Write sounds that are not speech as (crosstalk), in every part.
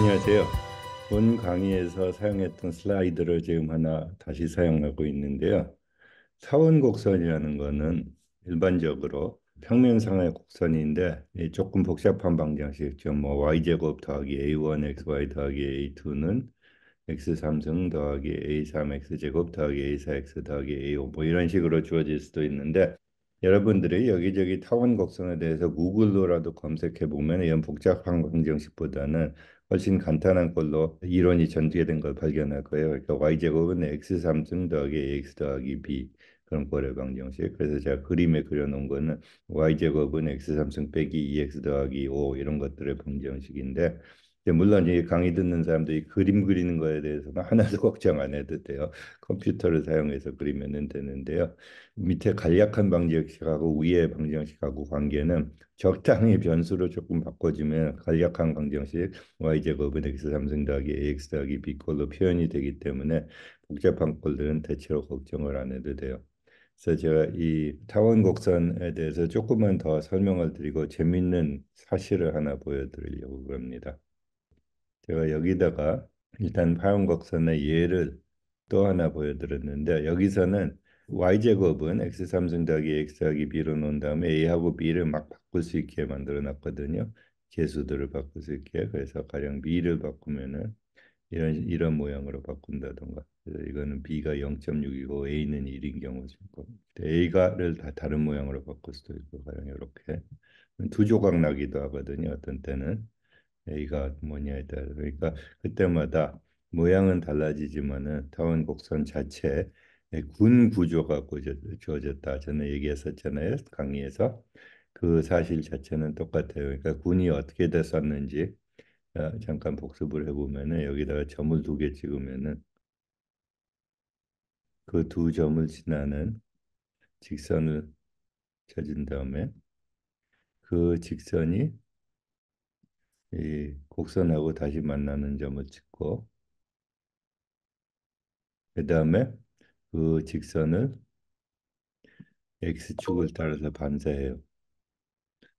안녕하세요. 본 강의에서 사용했던 슬라이드를 지금 하나 다시 사용하고 있는데요. 사원 곡선이라는 거는 일반적으로 평면상의 곡선인데 조금 복잡한 방정식, 좀뭐 y제곱 더하기 a1xy 더하기 a2는 x3승 더하기 a3x제곱 더하기 a4x 더하기 a5 뭐 이런 식으로 주어질 수도 있는데 여러분들이 여기저기 타원 곡선에 대해서 구글로라도 검색해 보면 이런 복잡한 방정식보다는 훨씬 간단한 걸로 이론이 전개된 걸 발견할 거예요. 그러니까 y제곱은 x3 더하기 x 더하기 b 그런 고려 방정식. 그래서 제가 그림에 그려놓은 거는 y제곱은 x3승 빼기 2x e 더하기 5 이런 것들의 방정식인데 물론 이 강의 듣는 사람들이 그림 그리는 거에 대해서는 하나도 (laughs) 걱정 안 해도 돼요. 컴퓨터를 사용해서 그리면 되는데요. 밑에 간략한 방정식하고 위에 방정식하고 관계는 적당히 변수로 조금 바꿔주면 간략한 방정식 y제곱은 뭐 x3승 더하기 ax 더하기 b꼴로 표현이 되기 때문에 복잡한 꼴들은 대체로 걱정을 안 해도 돼요. 그래서 제가 이 타원 곡선에 대해서 조금만 더 설명을 드리고 재밌는 사실을 하나 보여드리려고 합니다. 제가 여기다가 일단 파형곡선의 예를 또 하나 보여드렸는데 여기서는 y제곱은 x3 승더하기 x 하기 b로 놓은 다음에 a하고 b를 막 바꿀 수 있게 만들어 놨거든요. 개수들을 바꿀 수 있게 그래서 가령 b를 바꾸면은 이런 이런 모양으로 바꾼다던가 그래서 이거는 b가 0.6이고 a는 1인 경우죠. a가를 다 다른 모양으로 바꿀 수도 있고 가령 이렇게 두 조각 나기도 하거든요. 어떤 때는 여기가 뭐냐에 따라 그러니까 그때마다 모양은 달라지지만은 타원 곡선 자체의 군 구조가 주어졌다. 저는 얘기했었잖아요. 강의에서. 그 사실 자체는 똑같아요. 그러니까 군이 어떻게 됐었는지 어, 잠깐 복습을 해보면은 여기다가 점을 두 개 찍으면은 그 두 점을 지나는 직선을 찾은 다음에 그 직선이 이 곡선하고 다시 만나는 점을 찍고 그 다음에 그 직선을 x축을 따라서 반사해요.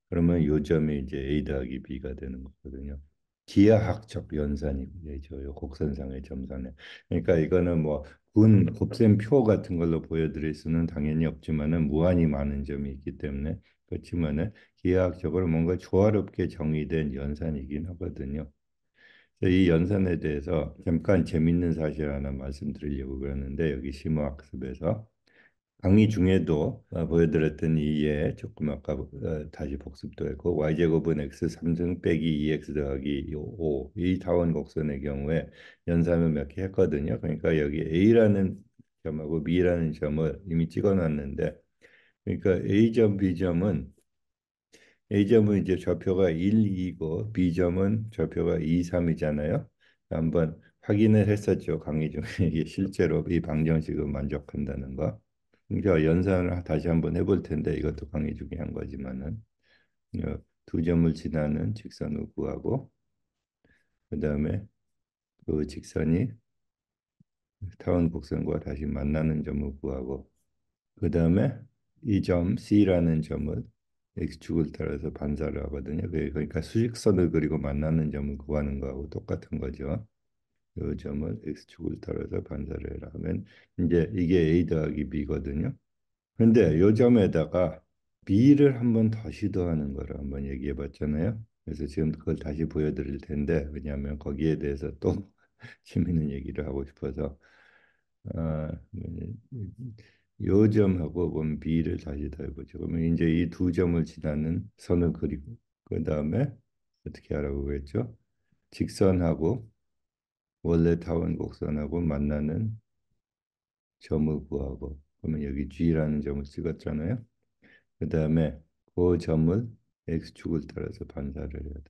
그러면 요점이 이제 a 더하기 b가 되는 거거든요. 기하학적 연산이죠. 요 곡선상의 점선에. 그러니까 이거는 뭐군 곱셈표 같은 걸로 보여드릴 수는 당연히 없지만은 무한히 많은 점이 있기 때문에 그렇지만은 기하학적으로 뭔가 조화롭게 정의된 연산이긴 하거든요. 이 연산에 대해서 잠깐 재밌는 사실 하나 말씀드리려고 그러는데 여기 심화학습에서 강의 중에도 보여드렸던 이에 조금 아까 어, 다시 복습도 했고 y제곱은 x 3승 빼기 2x e 더하기 5이 다원 곡선의 경우에 연산을 몇 개 했거든요. 그러니까 여기 a라는 점하고 b라는 점을 이미 찍어놨는데 그러니까 A점, B점은 A점은 이제 좌표가 1, 2고 B점은 좌표가 2, 3이잖아요. 한번 확인을 했었죠. 강의 중에 (laughs) 이게 실제로 이 방정식을 만족한다는 거. 그러 연산을 다시 한번 해볼 텐데 이것도 강의 중에 한 거지만은 어, 두 점을 지나는 직선을 구하고 그 다음에 그 직선이 타원 곡선과 다시 만나는 점을 구하고 그 다음에 이점 C라는 점은 X축을 따라서 반사를 하거든요. 그, 그러니까 수직선을 그리고 만나는 점을 구하는 거하고 똑같은 거죠. 이 점을 X축을 따라서 반사를 해라 하면 이제 이게 A 더하기 B거든요. 그런데 이 점에다가 B를 한번더 시도하는 거를 한번 얘기해 봤잖아요. 그래서 지금 그걸 다시 보여드릴 텐데 왜냐하면 거기에 대해서 또 재밌는 (laughs) 얘기를 하고 싶어서 아, 음, 요점하고 보면 비를 다시 달보죠. 그러면 이제 이 두 점을 지나는 선을 그리고 그 다음에 어떻게 하라고 그랬죠? 직선하고 원래 타원 곡선하고 만나는 점을 구하고 그러면 여기 G라는 점을 찍었잖아요. 그 다음에 그 점을 X축을 따라서 반사를 해야 돼.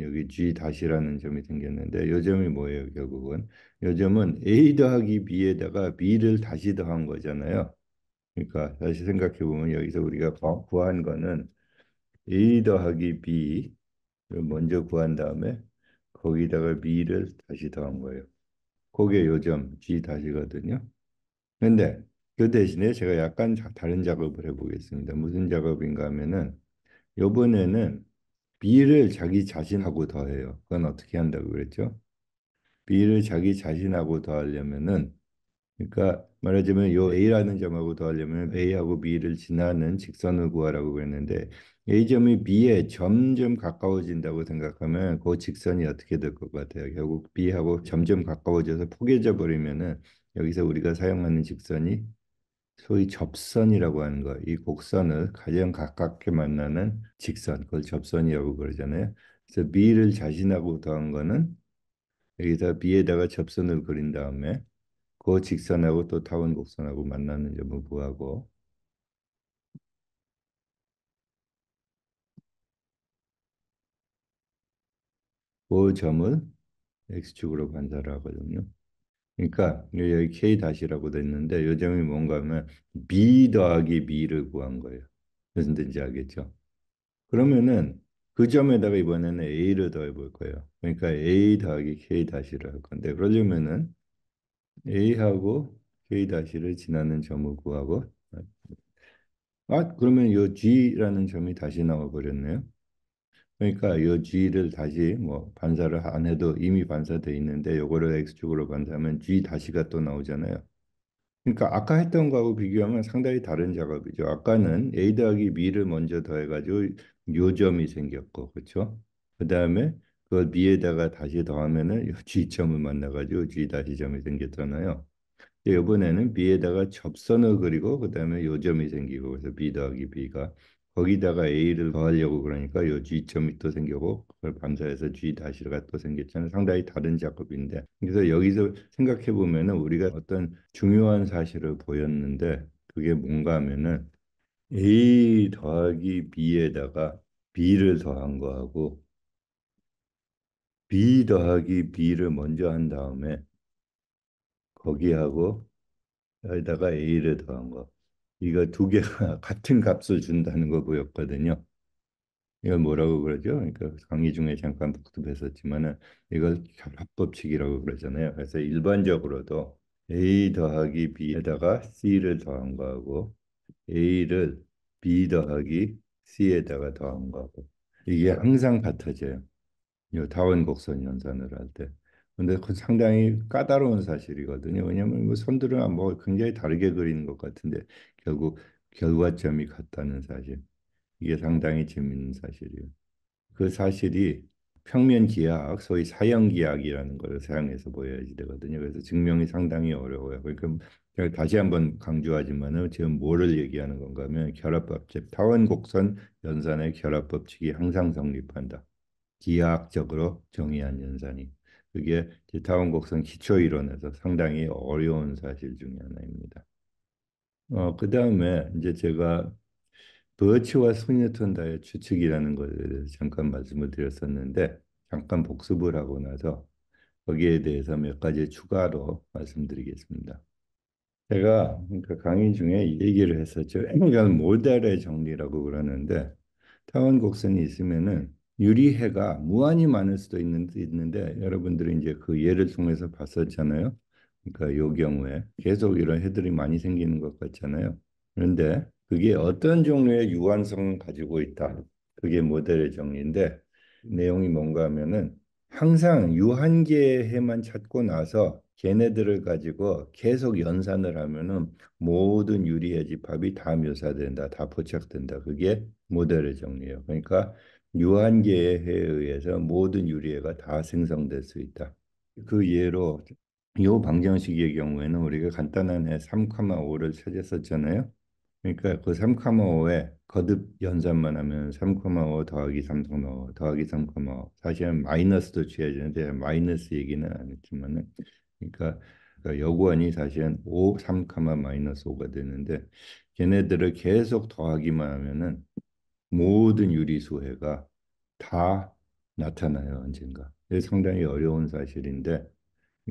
여기 G 다시라는 점이 생겼는데 요 점이 뭐예요 결국은 요 점은 A 더하기 B에다가 B를 다시 더한 거잖아요 그러니까 다시 생각해 보면 여기서 우리가 구한 거는 A 더하기 B 먼저 구한 다음에 거기다가 B를 다시 더한 거예요 그게 요점 G 다시거든요 근데 그 대신에 제가 약간 다른 작업을 해보겠습니다 무슨 작업인가 하면은 요번에는 B를 자기 자신하고 더해요. 그건 어떻게 한다고 그랬죠? B를 자기 자신하고 더하려면은 그러니까 말하자면 요 A라는 점하고 더하려면 A하고 B를 지나는 직선을 구하라고 그랬는데 A점이 B에 점점 가까워진다고 생각하면 그 직선이 어떻게 될 것 같아요? 결국 B하고 점점 가까워져서 포개져 버리면은 여기서 우리가 사용하는 직선이 소위 접선이라고 하는 거, 이 곡선을 가장 가깝게 만나는 직선, 그걸 접선이라고 그러잖아요. 그래서 B를 자신하고 더한 거는 여기다 B에다가 접선을 그린 다음에 그 직선하고 또 타원 곡선하고 만나는 점을 구하고 그 점을 X축으로 관찰 하거든요. 그러니까 여기 k 다시라고 돼 있는데 요점이 뭔가 하면 b 더하기 b를 구한 거예요. 무슨 뜻인지 알겠죠? 그러면은 그 점에다가 이번에는 a를 더해 볼 거예요. 그러니까 a 더하기 k 다시를 할 건데 그러려면은 a하고 k 다시를 지나는 점을 구하고 아 그러면 요 g라는 점이 다시 나와 버렸네요. 그러니까 요 G를 다시 뭐 반사를 안 해도 이미 반사돼 있는데 요거를 X축으로 반사하면 G 다시가 또 나오잖아요. 그러니까 아까 했던 거하고 비교하면 상당히 다른 작업이죠. 아까는 A 더하기 B를 먼저 더해가지고 요점이 생겼고 그렇죠? 그 다음에 그걸 B에다가 다시 더하면은 G점을 만나가지고 G 다시 점이 생겼잖아요. 이번에는 B에다가 접선을 그리고 그 다음에 요점이 생기고 그래서 B 더하기 B가 거기다가 A를 더하려고 그러니까 요 G점이 또 생기고 그걸 감사해서 G-가 또 생겼잖아요. 상당히 다른 작업인데 그래서 여기서 생각해 보면은 우리가 어떤 중요한 사실을 보였는데 그게 뭔가 하면은 A 더하기 B에다가 B를 더한 거하고 B 더하기 B를 먼저 한 다음에 거기하고 여기다가 A를 더한 거 이거 두 개가 (laughs) 같은 값을 준다는 거 보였거든요. 이걸 뭐라고 그러죠? 그러니까 강의 중에 잠깐 복습했었지만은 이걸 결합법칙이라고 그러잖아요. 그래서 일반적으로도 A 더하기 B에다가 C를 더한 거하고 A를 B 더하기 C에다가 더한 거하고 이게 항상 같아져요. 이 다원 곡선 연산을 할 때. 근데 그 상당히 까다로운 사실이거든요. 왜냐면뭐 그 선들은 뭐 굉장히 다르게 그리는 것 같은데 결국 결과점이 같다는 사실. 이게 상당히 재밌는 사실이에요. 그 사실이 평면 기하학, 소위 사형 기하학이라는 것을 사용해서 보여야지 되거든요. 그래서 증명이 상당히 어려워요. 그러니까 제가 다시 한번 강조하지만은 지금 뭐를 얘기하는 건가 하면 결합법칙, 타원곡선 연산의 결합법칙이 항상 성립한다. 기하학적으로 정의한 연산이. 그게 타원곡선 기초이론에서 상당히 어려운 사실 중의 하나입니다. 어, 그 다음에 이제 제가 버치와 스니턴 다의 추측이라는 것을 잠깐 말씀을 드렸었는데 잠깐 복습을 하고 나서 거기에 대해서 몇 가지 추가로 말씀드리겠습니다. 제가 그 강의 중에 얘기를 했었죠. 그러몰까모의 그러니까 정리라고 그러는데 타원 곡선이 있으면은 유리해가 무한히 많을 수도 있는, 있는데 여러분들이 이제 그 예를 통해서 봤었잖아요. 그러니까 요 경우에 계속 이런 해들이 많이 생기는 것 같잖아요. 그런데 그게 어떤 종류의 유한성을 가지고 있다. 그게 모델의 정리인데 내용이 뭔가 하면은 항상 유한계의 해만 찾고 나서 걔네들을 가지고 계속 연산을 하면은 모든 유리의 집합이 다 묘사된다, 다 포착된다. 그게 모델의 정리예요. 그러니까 유한계의 해에 의해서 모든 유리해가 다 생성될 수 있다. 그 예로 이 방정식의 경우에는 우리가 간단한 애 3,5를 찾았었잖아요. 그러니까 그 3,5에 거듭 연산만 하면 3,5 더하기 3,5 더하기 3,5 사실은 마이너스도 취해야 되는데 마이너스 얘기는 안했지만 그러니까 그 여관이 사실은 5, 3, 마이너스 5가 되는데 걔네들을 계속 더하기만 하면은 모든 유리수회가 다 나타나요 언젠가. 상당히 어려운 사실인데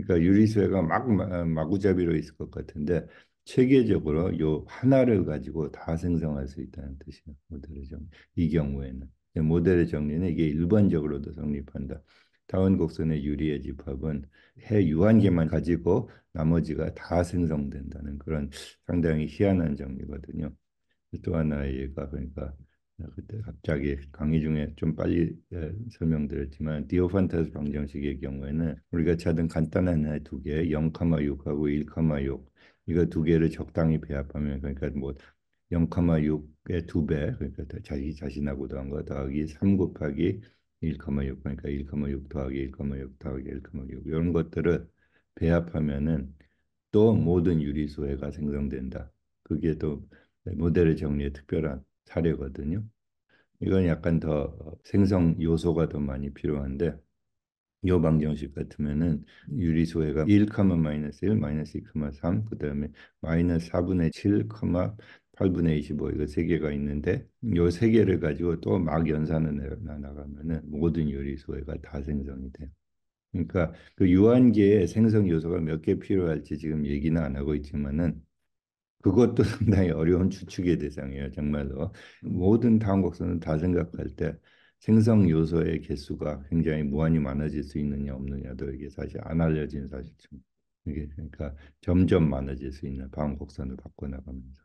그러니까 유리쇠가막 어, 마구잡이로 있을 것 같은데 체계적으로 요 하나를 가지고 다 생성할 수 있다는 뜻이에요. 모델의 정리. 이 경우에는 네, 모델의 정리는 이게 일반적으로도 성립한다. 다운 곡선의 유리의 집합은 해 유한계만 가지고 나머지가 다 생성된다는 그런 상당히 희한한 정리거든요. 또 하나의 예가 그러니까 네, 그때 갑자기 강의 중에 좀 빨리 예, 설명드렸지만 디오판타스 방정식의 경우에는 우리가 찾은 간단한 하나 두 개, 0,6하고 1,6 이거 두 개를 적당히 배합하면 그러니까 뭐 0,6의 두 배, 그러니까 자기 자신하고 더한 거 더하기 3 곱하기 1,6 그러니까 1,6 더하기 1,6 더하기 1,6 이런 것들을 배합하면은 또 모든 유리수해가 생성된다. 그게 또 모델의 정리의 특별한 사례거든요. 이건 약간 더 생성 요소가 더 많이 필요한데 요 방정식 같으면은 유리소해가 1, 마이너스 1, 마이너스 2, 3, 그 다음에 마이너스 4분의 7, 8분의 25 이거 세 개가 있는데 요세 개를 가지고 또 막 연산을 나가면은 모든 요리소해가 다 생성이 돼요. 그러니까 그 유한계의 생성 요소가 몇 개 필요할지 지금 얘기는 안 하고 있지만은 그것도 상당히 (laughs) 어려운 추측의 대상이에요. 정말로 모든 다음 곡선을 다 생각할 때 생성 요소의 개수가 굉장히 무한히 많아질 수 있느냐 없느냐도 이게 사실 안 알려진 사실입니다. 이게 그러니까 점점 많아질 수 있는 다음 곡선을 바꿔나가면서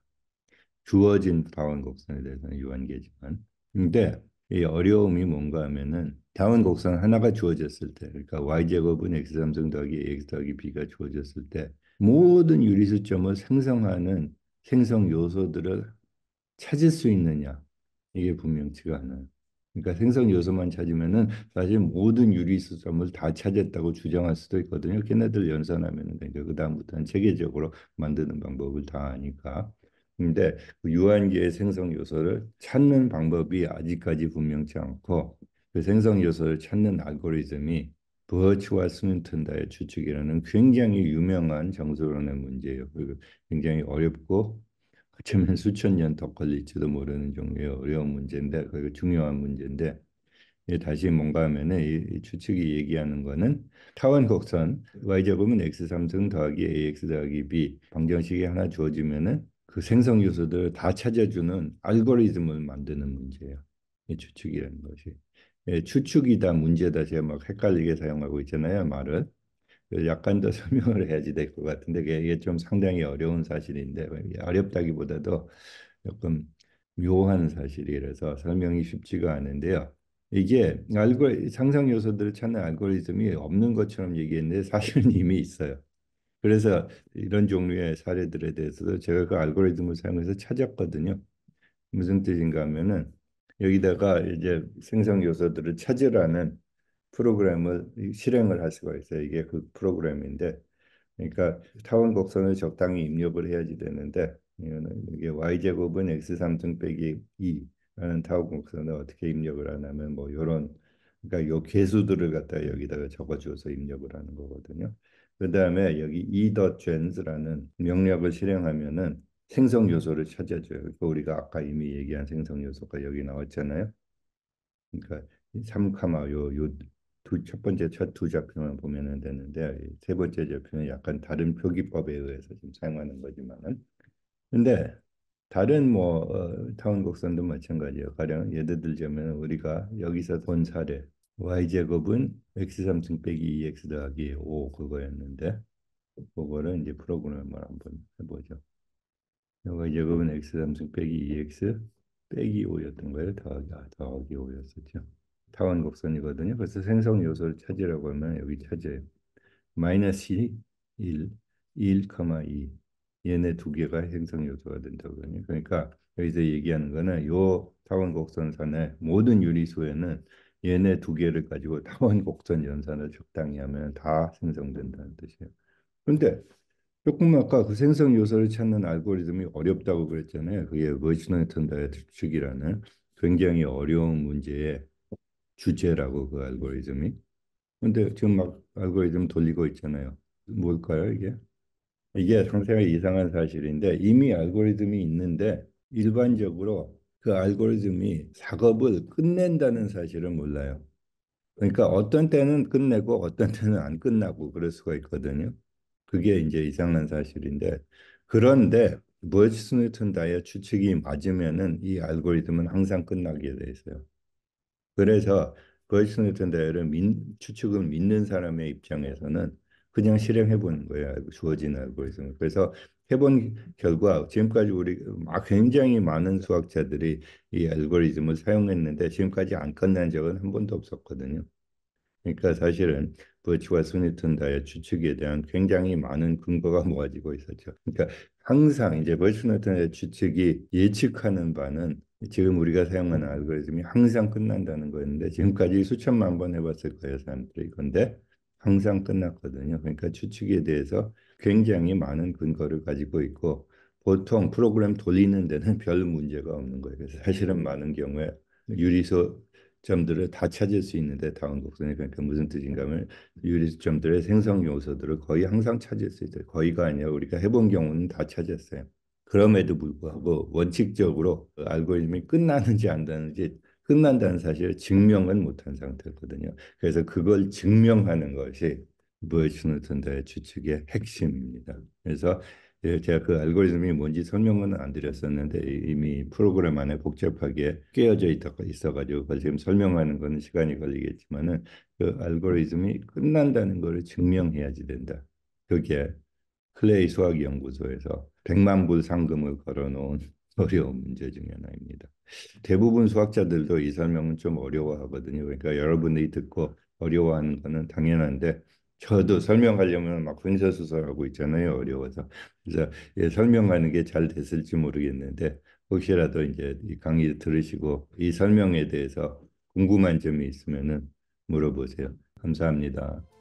주어진 다운 곡선에 대해서는 유한계지만 근데 이 어려움이 뭔가 하면은 다운 곡선 하나가 주어졌을 때 그러니까 y제곱은 x3승 더하기 x 더하기 b가 주어졌을 때 모든 유리수점을 생성하는 생성 요소들을 찾을 수 있느냐 이게 분명치가 않아요. 그러니까 생성 요소만 찾으면은 사실 모든 유리수점을 다 찾았다고 주장할 수도 있거든요. 걔네들 연산하면은 그니까그 다음부터는 체계적으로 만드는 방법을 다 아니까. 근데 그 유한계의 생성 요소를 찾는 방법이 아직까지 분명치 않고 그 생성 요소를 찾는 알고리즘이 버치와 스윈턴다의 추측이라는 굉장히 유명한 정서론의 문제예요. 굉장히 어렵고 어쩌면 수천 년더 걸릴지도 모르는 종류의 어려운 문제인데 그리고 중요한 문제인데 예, 다시 뭔가 하면 이, 이 추측이 얘기하는 거는 타원 곡선 y 제곱은 x 삼승 더하기 ax 더하기 b 방정식이 하나 주어지면은 그 생성 요소들을 다 찾아주는 알고리즘을 만드는 문제예요. 이 추측이라는 것이. 예, 추측이다 문제다 제가 막 헷갈리게 사용하고 있잖아요 말을 약간 더 (laughs) 설명을 해야지 될 것 같은데 이게 좀 상당히 어려운 사실인데 어렵다기보다도 조금 묘한 사실이라서 설명이 쉽지가 않은데요. 이게 알고 상상 요소들을 찾는 알고리즘이 없는 것처럼 얘기했는데 사실은 (laughs) 이미 있어요. 그래서 이런 종류의 사례들에 대해서도 제가 그 알고리즘을 사용해서 찾았거든요. 무슨 뜻인가 하면은 여기다가 이제 생성 요소들을 찾으라는 프로그램을 실행을 할 수가 있어요. 이게 그 프로그램인데, 그러니까 타원 곡선을 적당히 입력을 해야지 되는데, 이게 y 제곱은 x 3승 빼기 2라는 타원 곡선을 어떻게 입력을 하냐면 뭐 이런 그러니까 요 개수들을 갖다 여기다가 적어주어서 입력을 하는 거거든요. 그 다음에 여기 e.gens라는 명령을 실행하면은 생성 요소를 찾아줘요. 그러니까 우리가 아까 이미 얘기한 생성 요소가 여기 나왔잖아요. 그러니까 삼카마 요요두첫 번째 첫 두 작품을 보면 되는데 세 번째 작품은 약간 다른 표기법에 의해서 좀 사용하는 거지만은 근데 다른 뭐 어, 타운 곡선도 마찬가지예요. 가령 예를 들자면 우리가 여기서 본 사례 y 제곱은 x3승 빼기 e x 더하기 5 그거였는데 그거를 이제 프로그램을 한번 해보죠. 영의 제곱은 x 삼승 빼기 2x e 빼기 5였던 거예요. 더하기, 더하기 5였었죠. 타원 곡선이거든요. 그래서 생성 요소를 찾으라고 하면 여기 찾아요. 마이너스 1, 1, 2. 얘네 두 개가 행성 요소가 된다거든요. 그러니까 여기서 얘기하는 거는 요 타원 곡선산의 모든 유리수에는 얘네 두 개를 가지고 타원 곡선 연산을 적당히 하면 다 생성된다는 뜻이에요. 근데 조금 아까 그 생성 요소를 찾는 알고리즘이 어렵다고 그랬잖아요. 그게 머신을 턴다의어트이라는 굉장히 어려운 문제의 주제라고 그 알고리즘이. 근데 지금 막 알고리즘 돌리고 있잖아요. 뭘까요 이게? 이게 상당히 이상한 사실인데 이미 알고리즘이 있는데 일반적으로 그 알고리즘이 작업을 끝낸다는 사실을 몰라요. 그러니까 어떤 때는 끝내고 어떤 때는 안 끝나고 그럴 수가 있거든요. 그게 이제 이상한 사실인데 그런데 머지 뉴턴 다이어 추측이 맞으면은 이 알고리즘은 항상 끝나게 돼 있어요. 그래서 버지 뉴턴 다이를 어 민, 추측을 믿는 사람의 입장에서는 그냥 실행해 보는 거예요. 주어진 알고리즘을. 그래서 해본 결과 지금까지 우리 아, 굉장히 많은 수학자들이 이 알고리즘을 사용했는데 지금까지 안 끝난 적은 한 번도 없었거든요. 그러니까 사실은 버치와 스니튼다의 추측에 대한 굉장히 많은 근거가 (laughs) 모아지고 있었죠. 그러니까 항상 이제 버치스니의 추측이 예측하는 바는 지금 우리가 사용하는 알고리즘이 항상 끝난다는 거였는데 지금까지 수천만 번 해봤을 거예요 사람들이 근데 항상 끝났거든요. 그러니까 추측에 대해서 굉장히 많은 근거를 가지고 있고 보통 프로그램 돌리는 데는 (laughs) 별 문제가 없는 거예요. 그래서 사실은 많은 경우에 유리소 점들을 다 찾을 수 있는데 다운 곡선이 그러니까 무슨 뜻인가면 유리점들의 생성 요소들을 거의 항상 찾을 수 있어요. 거의가 아니라 우리가 해본 경우는 다 찾았어요. 그럼에도 불구하고 원칙적으로 그 알고리즘이 끝나는지 안 되는지 끝난다는 사실을 증명은 못한 상태거든요. 그래서 그걸 증명하는 것이 무에츠누턴다의 주축의 핵심입니다. 그래서 예, 제가 그 알고리즘이 뭔지 설명은 안 드렸었는데 이미 프로그램 안에 복잡하게 깨어져 있다가 있어가지고 지금 설명하는 건 시간이 걸리겠지만은 그 알고리즘이 끝난다는 것을 증명해야지 된다. 그게 클레이 수학연구소에서 100만 불 상금을 걸어놓은 (laughs) 어려운 문제 중의 하나입니다. 대부분 수학자들도 이 설명은 좀 어려워하거든요. 그러니까 여러분들이 듣고 어려워하는 거는 당연한데 저도 설명하려면 막 분서수설하고 있잖아요. 어려워서. 그래서 예, 설명하는 게 잘 됐을지 모르겠는데 혹시라도 이제 이 강의 들으시고 이 설명에 대해서 궁금한 점이 있으면은 물어보세요. 감사합니다.